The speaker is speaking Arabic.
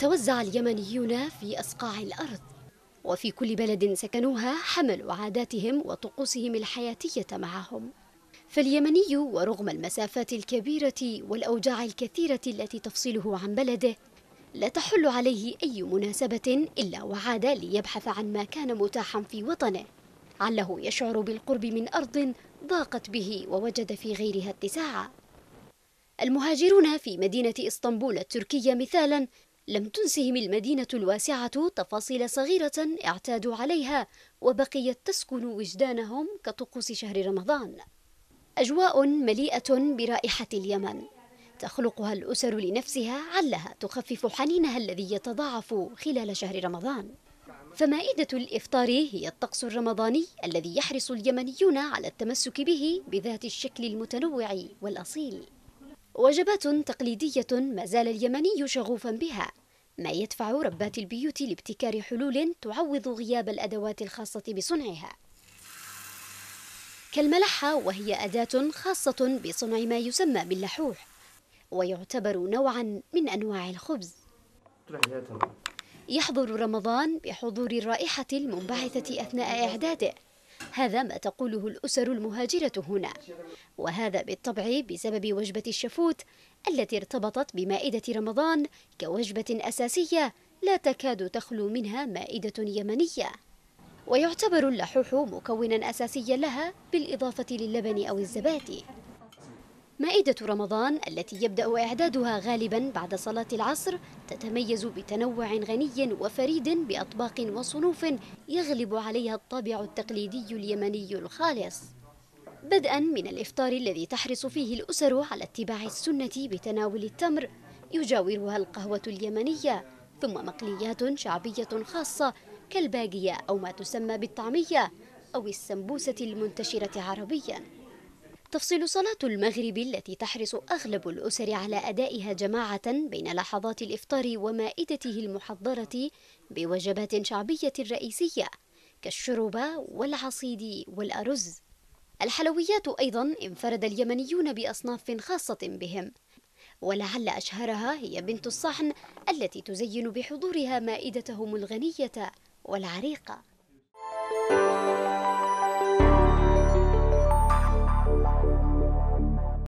توزع اليمنيون في أصقاع الأرض وفي كل بلد سكنوها حملوا عاداتهم وطقوسهم الحياتية معهم فاليمني ورغم المسافات الكبيرة والأوجاع الكثيرة التي تفصله عن بلده لا تحل عليه أي مناسبة إلا وعاد ليبحث عن ما كان متاحا في وطنه علّه يشعر بالقرب من أرض ضاقت به ووجد في غيرها اتساعا المهاجرون في مدينة إسطنبول التركية مثالا لم تنسهم المدينة الواسعة تفاصيل صغيرة اعتادوا عليها وبقيت تسكن وجدانهم كطقوس شهر رمضان أجواء مليئة برائحة اليمن تخلقها الأسر لنفسها علها تخفف حنينها الذي يتضاعف خلال شهر رمضان فمائدة الإفطار هي الطقس الرمضاني الذي يحرص اليمنيون على التمسك به بذات الشكل المتنوع والأصيل وجبات تقليدية ما زال اليمني شغوفا بها ما يدفع ربات البيوت لابتكار حلول تعوض غياب الأدوات الخاصة بصنعها كالملحة وهي أداة خاصة بصنع ما يسمى باللحوح ويعتبر نوعا من أنواع الخبز يحضر رمضان بحضور الرائحة المنبعثة أثناء إعداده هذا ما تقوله الأسر المهاجرة هنا وهذا بالطبع بسبب وجبة الشفوت التي ارتبطت بمائدة رمضان كوجبة أساسية لا تكاد تخلو منها مائدة يمنية ويعتبر اللحوح مكونا أساسيا لها بالإضافة للبن أو الزبادي مائدة رمضان التي يبدأ إعدادها غالبا بعد صلاة العصر تتميز بتنوع غني وفريد بأطباق وصنوف يغلب عليها الطابع التقليدي اليمني الخالص بدءا من الإفطار الذي تحرص فيه الأسر على اتباع السنة بتناول التمر يجاورها القهوة اليمنية ثم مقليات شعبية خاصة كالباقية أو ما تسمى بالطعمية أو السمبوسة المنتشرة عربياً تفصل صلاة المغرب التي تحرص أغلب الأسر على أدائها جماعة بين لحظات الإفطار ومائدته المحضرة بوجبات شعبية رئيسية كالشربة والعصيد والأرز الحلويات أيضا انفرد اليمنيون بأصناف خاصة بهم ولعل أشهرها هي بنت الصحن التي تزين بحضورها مائدتهم الغنية والعريقة